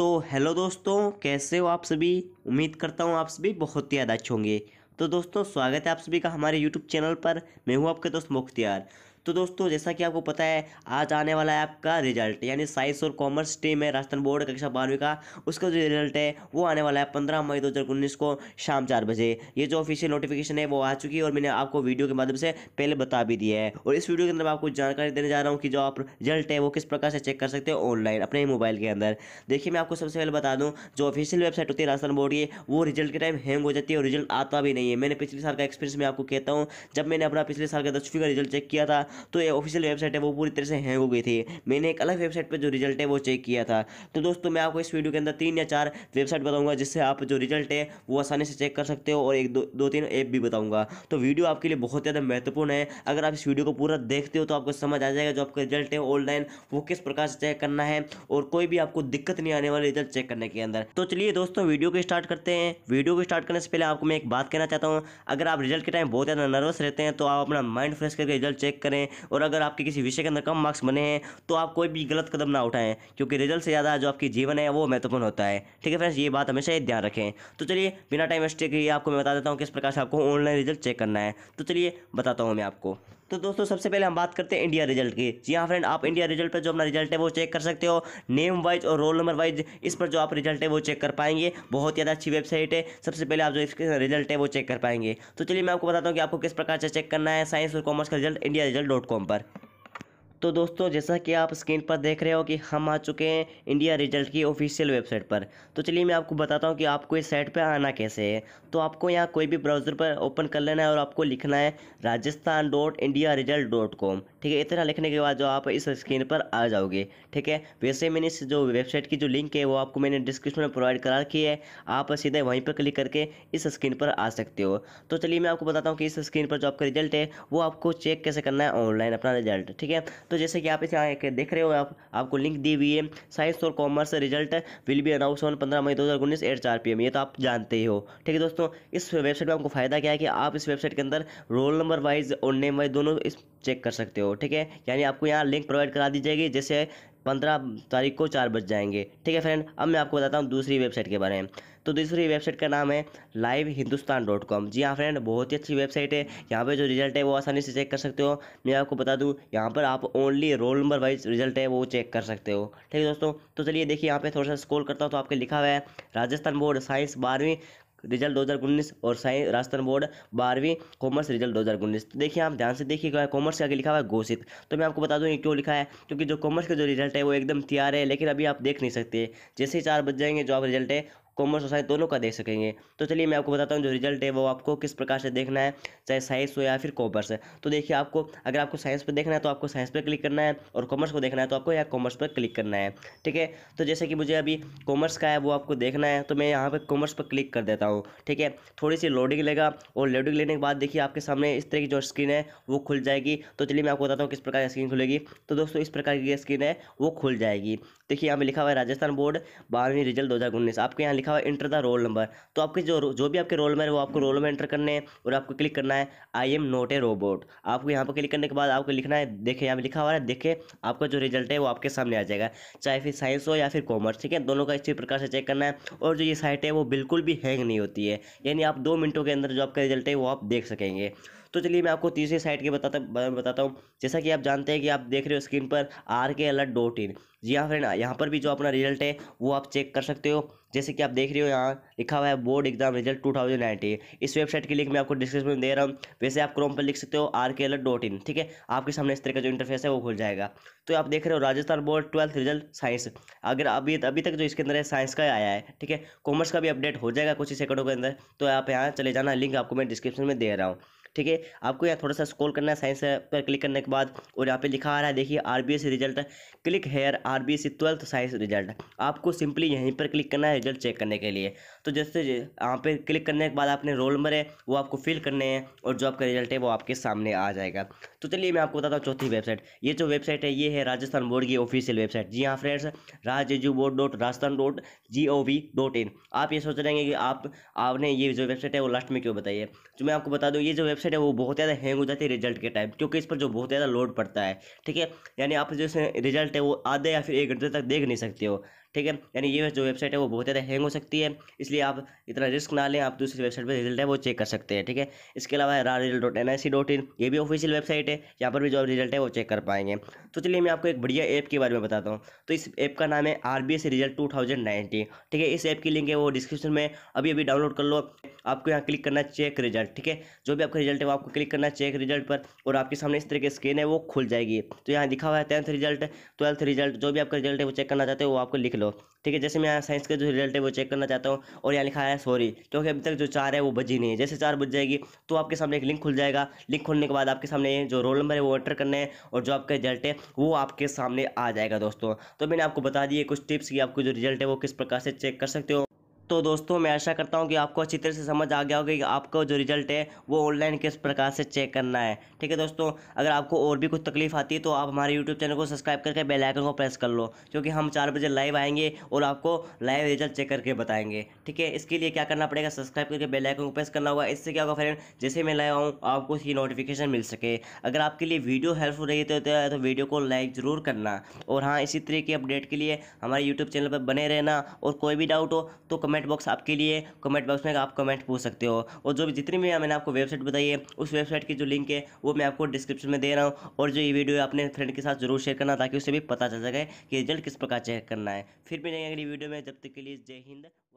तो हेलो दोस्तों कैसे हो आप सभी उम्मीद करता हूँ आप सभी बहुत ही ज़्यादा अच्छे होंगे तो दोस्तों स्वागत है आप सभी का हमारे यूट्यूब चैनल पर मैं हूँ आपके दोस्त मुख्तियार तो दोस्तों जैसा कि आपको पता है आज आने वाला है आपका रिजल्ट यानी साइंस और कॉमर्स स्ट्रीम है राजस्थान बोर्ड कक्षा बारहवीं का उसका जो रिजल्ट है वो आने वाला है पंद्रह मई दो को शाम चार बजे ये जो ऑफिशियल नोटिफिकेशन है वो आ चुकी है और मैंने आपको वीडियो के माध्यम से पहले बता भी दिया है और इस वीडियो के अंदर मैं आपको जानकारी देने जा रहा हूँ कि जो आप रिजल्ट है वो किस प्रकार से चेक कर सकते हैं ऑनलाइन अपने मोबाइल के अंदर देखिए मैं आपको सबसे पहले बता दूँ जो ऑफिशियल वेबसाइट होती है राजस्थान बोर्ड की वो रिजल्ट के टाइम हैंग हो जाती है और रिजल्ट आता भी नहीं है मैंने पिछले साल का एक्सपीरियंस मैं आपको कहता हूँ जब मैंने अपना पिछले साल का दसवीं का रिजल्ट चेक किया था तो ये ऑफिशियल वेबसाइट है वो पूरी तरह से हैंग हो गई थी मैंने एक अलग वेबसाइट पर जो रिजल्ट है वो चेक किया था तो दोस्तों मैं आपको इस वीडियो के अंदर तीन या चार वेबसाइट बताऊँगा जिससे आप जो रिजल्ट है वो आसानी से चेक कर सकते हो और एक दो दो तीन ऐप भी बताऊँगा तो वीडियो आपके लिए बहुत ज़्यादा महत्वपूर्ण है अगर आप इस वीडियो को पूरा देखते हो तो आपको समझ आ जाएगा जो आपका रिजल्ट है ऑनलाइन वो किस प्रकार से चेक करना है और कोई भी आपको दिक्कत नहीं आने वाली रिजल्ट चेक करने के अंदर तो चलिए दोस्तों वीडियो को स्टार्ट करते हैं वीडियो को स्टार्ट करने से पहले आपको मैं एक बात कहना चाहता हूँ अगर आप रिजल्ट के टाइम बहुत ज़्यादा नर्वस रहते हैं तो आप अपना माइंड फ्रेश करके रिजल्ट चेक करें करें और अगर आपके किसी विषय के अंदर कम मार्क्स बने हैं तो आप कोई भी गलत कदम ना उठाएं क्योंकि रिजल्ट से ज़्यादा जो आपकी जीवन है वो महत्वपूर्ण होता है ठीक है फ्रेंड्स ये बात हमेशा ये ध्यान रखें तो चलिए बिना टाइम वेस्ट किए आपको मैं बता देता हूँ किस प्रकार से आपको ऑनलाइन रिजल्ट चेक करना है तो चलिए बताता हूँ मैं आपको तो दोस्तों सबसे पहले हम बात करते हैं इंडिया रिजल्ट की जी हाँ फ्रेंड आप इंडिया रिजल्ट पर जो अपना रिजल्ट है वो चेक कर सकते हो नेम वाइज और रोल नंबर वाइज इस पर जो आप रिजल्ट है वो चेक कर पाएंगे बहुत ज़्यादा अच्छी वेबसाइट है सबसे पहले आप जो इसके रिजल्ट है वो चेक कर पाएंगे तो चलिए मैं आपको बताता हूँ कि आपको किस प्रकार से चेक करना है साइंस और कॉमर्स का result India result dot com पर तो दोस्तों जैसा कि आप स्क्रीन पर देख रहे हो कि हम आ चुके हैं इंडिया रिजल्ट की ऑफिशियल वेबसाइट पर तो चलिए मैं आपको बताता हूँ कि आपको इस साइट पर आना कैसे है तो आपको यहाँ कोई भी ब्राउज़र पर ओपन कर लेना है और आपको लिखना है Rajasthan dot India result dot com ठीक है इतना लिखने के बाद जो आप इस स्क्रीन पर आ जाओगे ठीक है वैसे मैंने इस जो वेबसाइट की जो लिंक है वो आपको मैंने डिस्क्रिप्शन में प्रोवाइड करा रखी है आप सीधे वहीं पर क्लिक करके इस स्क्रीन पर आ सकते हो तो चलिए मैं आपको बताता हूँ कि इस स्क्रीन पर जो आपका रिजल्ट है वो आपको चेक कैसे करना है ऑनलाइन अपना रिजल्ट ठीक है तो जैसे कि आप इसे यहाँ देख रहे हो आप आपको लिंक दी हुई है साइंस और commerce result will be announce on पंद्रह मई दो हज़ार उन्नीस एट चार पी एम ये तो आप जानते ही हो ठीक है दोस्तों इस वेबसाइट में आपको फ़ायदा क्या है कि आप इस वेबसाइट के अंदर रोल नंबर वाइज और नेम वाइज दोनों इस चेक कर सकते हो ठीक है यानी आपको यहाँ लिंक प्रोवाइड करा दी जाएगी जैसे पंद्रह तारीख को चार बज जाएंगे ठीक है फ्रेंड अब मैं आपको बताता हूँ दूसरी वेबसाइट के बारे में तो दूसरी वेबसाइट का नाम है लाइव हिंदुस्तान डॉट कॉम जी हाँ फ्रेंड बहुत ही अच्छी वेबसाइट है यहाँ पे जो रिजल्ट है वो आसानी से चेक कर सकते हो मैं आपको बता दूँ यहाँ पर आप only roll number wise result है वो चेक कर सकते हो ठीक है दोस्तों तो चलिए देखिए यहाँ पे थोड़ा सा स्कोल करता हूँ तो आपके लिखा हुआ है राजस्थान बोर्ड साइंस बारहवीं रिजल्ट दो और साइंस राजस्थान बोर्ड बारहवीं कॉमर्स रिजल्ट दो तो देखिए आप ध्यान से देखिए कॉमर्स का आगे लिखा हुआ है घोषित तो मैं आपको बता दूँ ये क्यों लिखा है क्योंकि जो कॉमर्स का जो रिजल्ट है वो एकदम तैयार है लेकिन अभी आप देख नहीं सकते जैसे ही चार बज जाएंगे जो आप रिजल्ट है कॉमर्स और साइंस दोनों का देख सकेंगे तो चलिए मैं आपको बताता हूँ जो रिजल्ट है वो आपको किस प्रकार से देखना है चाहे साइंस हो या फिर कॉमर्स है तो देखिए आपको अगर आपको साइंस पर देखना है तो आपको साइंस पर क्लिक करना है और कॉमर्स को देखना है तो आपको यहाँ कॉमर्स पर क्लिक करना है ठीक है तो जैसे कि मुझे अभी कॉमर्स का है वो आपको देखना है तो मैं यहाँ पर कॉमर्स पर क्लिक कर देता हूँ ठीक है थोड़ी सी लोडिंग लेगा और लोडिंग लेने के बाद देखिए आपके सामने इस तरह की जो स्क्रीन है वो खुल जाएगी तो चलिए मैं आपको बताता हूँ किस प्रकार की स्क्रीन खुलेगी तो दोस्तों इस प्रकार की स्क्रीन है वो खुल जाएगी देखिए यहाँ पे लिखा हुआ है राजस्थान बोर्ड बारहवीं रिजल्ट दो हज़ार उन्नीस आपके यहाँ लिखा हुआ है इंटर द रोल नंबर तो आपके जो जो भी आपके रोल नंबर है वो आपको रोल में एंटर करने हैं और आपको क्लिक करना है I am not a robot आपको यहाँ पर क्लिक करने के बाद आपको लिखना है देखिए यहाँ पर लिखा हुआ है देखिए आपका जो रिजल्ट है वो आपके सामने आ जाएगा चाहे फिर साइंस हो या फिर कॉमर्स ठीक है दोनों का इसी प्रकार से चेक करना है और जो ये साइट है वो बिल्कुल भी हैंग नहीं होती है यानी आप दो मिनटों के अंदर जो आपका रिजल्ट है वो आप देख सकेंगे तो चलिए मैं आपको तीसरी साइट के बताता बताता हूँ जैसा कि आप जानते हैं कि आप देख रहे हो स्क्रीन पर आर के अलर्ट डॉट इन जी हाँ फ्रेंड यहाँ पर भी जो अपना रिजल्ट है वो आप चेक कर सकते हो जैसे कि आप देख रहे हो यहाँ लिखा हुआ है board exam result two thousand nineteen इस वेबसाइट की लिंक मैं आपको डिस्क्रिप्शन में दे रहा हूँ वैसे आप क्रोम पर लिख सकते हो आर के अलर्ट डॉट इन ठीक है आपके सामने इस तरह का जो इंटरफेस है वो खुल जाएगा तो आप देख रहे हो Rajasthan board twelfth result science अगर अभी अभी तक जो इसके अंदर है साइंस का आया है ठीक है कॉमर्स का भी अपडेट हो जाएगा कुछ ही सेकंडों के अंदर तो आप यहाँ चले जाना लिंक आपको मैं डिस्क्रिप्शन में दे रहा हूँ ठीक है आपको यहाँ थोड़ा सा स्कोल करना है साइंस पर क्लिक करने के बाद और यहाँ पे लिखा आ रहा है देखिए R result click here R B twelfth science result आपको सिंपली यहीं पर क्लिक करना है रिजल्ट चेक करने के लिए तो जैसे यहाँ पे क्लिक करने के बाद आपने रोल नंबर है वो आपको फिल करने हैं और जो आपका रिजल्ट है वो आपके सामने आ जाएगा तो चलिए मैं आपको बताता हूँ चौथी वेबसाइट ये जो वेबसाइट है ये है राजस्थान बोर्ड की ऑफिशियल वेबसाइट जी हाँ friends Raju board dot Rajasthan dot G O V dot in आप ये सोच रहे हैं कि आप आपने ये जो वेबसाइट है वो लास्ट में क्यों बताइए तो मैं आपको बता दूँ ये जो वेबसाइट वेबसाइट है वो बहुत ज़्यादा हैंग हो जाती है रिजल्ट के टाइम क्योंकि इस पर जो बहुत ज़्यादा लोड पड़ता है ठीक है यानी आप जैसे रिजल्ट है वो आधे या फिर एक घंटे तक देख नहीं सकते हो ठीक है यानी ये जो वेबसाइट है वो बहुत ज़्यादा हैंग हो सकती है इसलिए आप इतना रिस्क ना लें आप दूसरी वेबसाइट पर रिजल्ट है वो चेक कर सकते हैं ठीक है इसके अलावा है result dot N I C dot in ये भी ऑफिशियल वेबसाइट है यहाँ पर भी जो आप रिजल्ट है वो चेक कर पाएंगे तो चलिए मैं आपको एक बढ़िया ऐप के बारे में बताता हूँ तो इस ऐप का नाम है R B S result two thousand nineteen ठीक है इस ऐप की लिंक है वो डिस्क्रिप्शन में अभी अभी डाउनलोड कर लो आपको यहाँ क्लिक करना चेक रिजल्ट ठीक है जो भी आपका रिजल्ट है वो आपको क्लिक करना चेक रिजल्ट पर और आपके सामने इस तरह की स्क्रीन है वो खुल जाएगी तो यहाँ दिखा हुआ है टेंथ रिजल्ट ट्वेल्थ रिजल्ट जो भी आपका रिजल्ट है वो चेक करना चाहते हो वो आपको लिख लो ठीक है जैसे मैं यहाँ साइंस का जो रिजल्ट है वो चेक करना चाहता हूँ और यहाँ लिखा है सॉरी क्योंकि अभी तक जो चार है वो बजी नहीं है जैसे चार बज जाएगी तो आपके सामने एक लिंक खुल जाएगा लिंक खुलने के बाद आपके सामने जो रोल नंबर है वो एंटर करना है और जो आपका रिजल्ट है वो आपके सामने आ जाएगा दोस्तों तो मैंने आपको बता दिए कुछ टिप्स कि आपको जो रिजल्ट है वो किस प्रकार से चेक कर सकते हो तो दोस्तों मैं आशा करता हूँ कि आपको अच्छी तरह से समझ आ गया होगा कि आपका जो रिजल्ट है वो ऑनलाइन किस प्रकार से चेक करना है ठीक है दोस्तों अगर आपको और भी कुछ तकलीफ आती है तो आप हमारे यूट्यूब चैनल को सब्सक्राइब करके बेल आइकन को प्रेस कर लो क्योंकि हम चार बजे लाइव आएंगे और आपको लाइव रिजल्ट चेक करके बताएंगे ठीक है इसके लिए क्या करना पड़ेगा सब्सक्राइब करके बेल आइकन को प्रेस करना होगा इससे क्या होगा फ्रेंड जैसे मैं लाइव आऊँ आपको उसकी नोटिफिकेशन मिल सके अगर आपके लिए वीडियो हेल्पफुल रही तो, तो वीडियो तो को लाइक ज़रूर करना और हाँ इसी तरह की अपडेट के लिए हमारे यूट्यूब चैनल पर बने रहना और कोई भी डाउट हो तो कमेंट कमेंट बॉक्स आपके लिए कमेंट बॉक्स में आप कमेंट पूछ सकते हो और जो भी जितनी भी मैंने आपको वेबसाइट बताई है उस वेबसाइट की जो लिंक है वो मैं आपको डिस्क्रिप्शन में दे रहा हूँ और जो ये वीडियो अपने फ्रेंड के साथ जरूर शेयर करना ताकि उसे भी पता चल सके कि रिजल्ट किस प्रकार चेक करना है फिर भी नहीं अगली वीडियो में जब तक के लिए जय हिंद